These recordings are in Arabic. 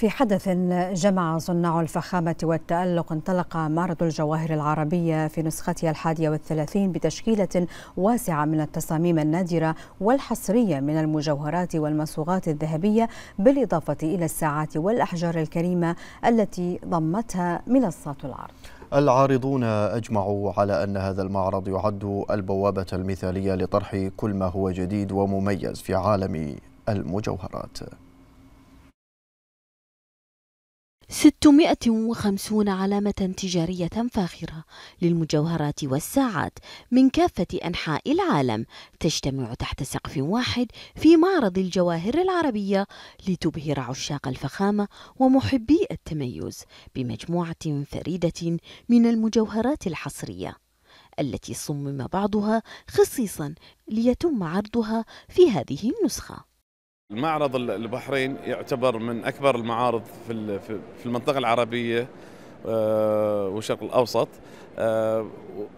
في حدث جمع صناع الفخامة والتألق انطلق معرض الجواهر العربية في نسختها الحادية والثلاثين بتشكيلة واسعة من التصاميم النادرة والحصرية من المجوهرات والمصوغات الذهبية بالإضافة إلى الساعات والأحجار الكريمة التي ضمتها منصات العرض العارضون أجمعوا على أن هذا المعرض يعد البوابة المثالية لطرح كل ما هو جديد ومميز في عالم المجوهرات 650 علامة تجارية فاخرة للمجوهرات والساعات من كافة أنحاء العالم تجتمع تحت سقف واحد في معرض الجواهر العربية لتبهر عشاق الفخامة ومحبي التميز بمجموعة فريدة من المجوهرات الحصرية التي صمم بعضها خصيصا ليتم عرضها في هذه النسخة المعرض البحرين يعتبر من اكبر المعارض في في المنطقه العربيه آه، والشرق الاوسط آه،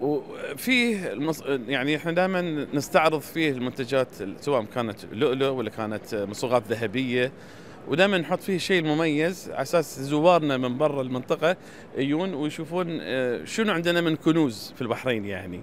وفيه يعني احنا دائما نستعرض فيه المنتجات سواء كانت لؤلؤ ولا كانت مصوغات ذهبيه ودائما نحط فيه شيء مميز على اساس زوارنا من برا المنطقه يجون ويشوفون آه، شنو عندنا من كنوز في البحرين يعني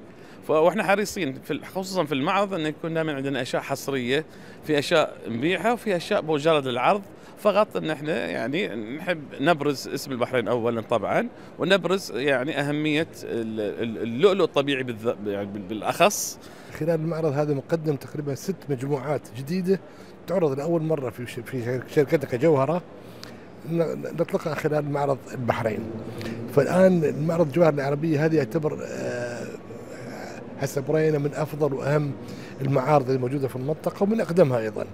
فاحنا حريصين في خصوصا في المعرض ان يكون دائما عندنا اشياء حصريه في اشياء نبيعها وفي اشياء مجرد العرض فقط ان احنا يعني نحب نبرز اسم البحرين اولا طبعا ونبرز يعني اهميه اللؤلؤ الطبيعي يعني بالاخص خلال المعرض هذا مقدم تقريبا ست مجموعات جديده تعرض لاول مره في في شركتك جوهره نطلقها خلال معرض البحرين فالان معرض جوهر العربيه هذه يعتبر آه، حسب رأينا من أفضل وأهم المعارض الموجودة في المنطقة ومن أقدمها أيضا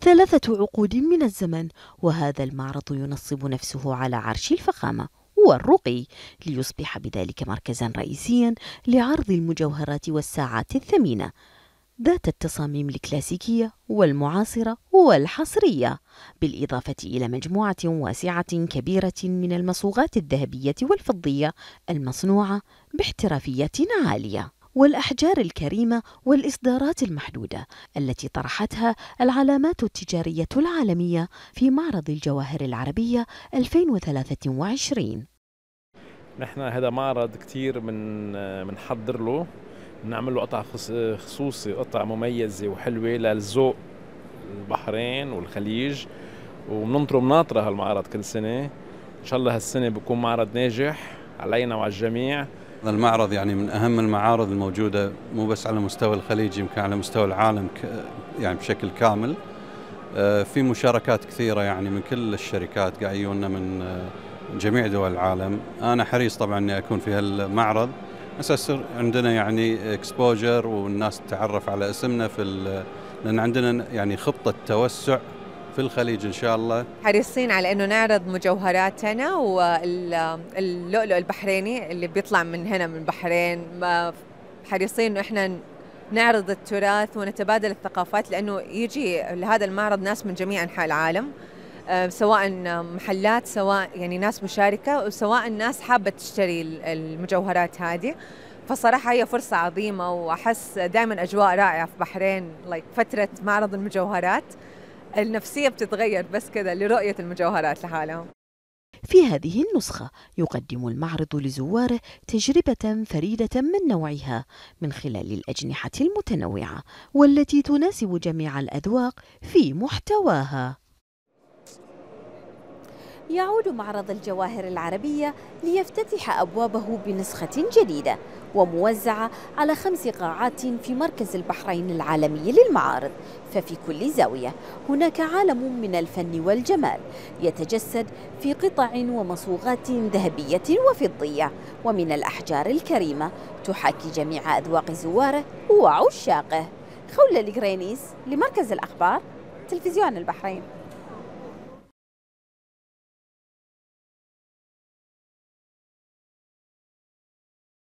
ثلاثة عقود من الزمن وهذا المعرض ينصب نفسه على عرش الفخامة والرقي ليصبح بذلك مركزا رئيسيا لعرض المجوهرات والساعات الثمينة ذات التصاميم الكلاسيكية والمعاصرة والحصرية بالإضافة إلى مجموعة واسعة كبيرة من المصوغات الذهبية والفضية المصنوعة باحترافية عالية والأحجار الكريمة والإصدارات المحدودة التي طرحتها العلامات التجارية العالمية في معرض الجواهر العربية 2023 نحن هذا معرض كثير من بنحضر له بنعمل له قطع خصوصي قطع مميزة وحلوة للذوق البحرين والخليج وبننطره بناطره هالمعرض كل سنة إن شاء الله هالسنة بكون معرض ناجح علينا وعلى الجميع هذا المعرض يعني من أهم المعارض الموجودة مو بس على مستوى الخليج يمكن على مستوى العالم يعني بشكل كامل آه، في مشاركات كثيرة يعني من كل الشركات قاعد يجونا من آه، جميع دول العالم أنا حريص طبعا أني أكون في هالمعرض أساس عندنا يعني اكسبوجر والناس تتعرف على اسمنا في لأن عندنا يعني خطة توسع في الخليج إن شاء الله حريصين على أنه نعرض مجوهراتنا واللؤلؤ البحريني اللي بيطلع من هنا من البحرين حريصين أنه إحنا نعرض التراث ونتبادل الثقافات لأنه يجي لهذا المعرض ناس من جميع أنحاء العالم آه، سواء محلات سواء يعني ناس مشاركة وسواء ناس حابة تشتري المجوهرات هذه فصراحة هي فرصة عظيمة وأحس دائما أجواء رائعة في بحرين فترة معرض المجوهرات النفسية بتتغير بس كذا لرؤية المجوهرات لحالهم في هذه النسخة يقدم المعرض لزواره تجربة فريدة من نوعها من خلال الأجنحة المتنوعة والتي تناسب جميع الأذواق في محتواها. يعود معرض الجواهر العربية ليفتتح أبوابه بنسخة جديدة وموزعة على خمس قاعات في مركز البحرين العالمي للمعارض ففي كل زاوية هناك عالم من الفن والجمال يتجسد في قطع ومصوغات ذهبية وفضية ومن الأحجار الكريمة تحاكي جميع أذواق زواره وعشاقه خولة القرينيس لمركز الأخبار تلفزيون البحرين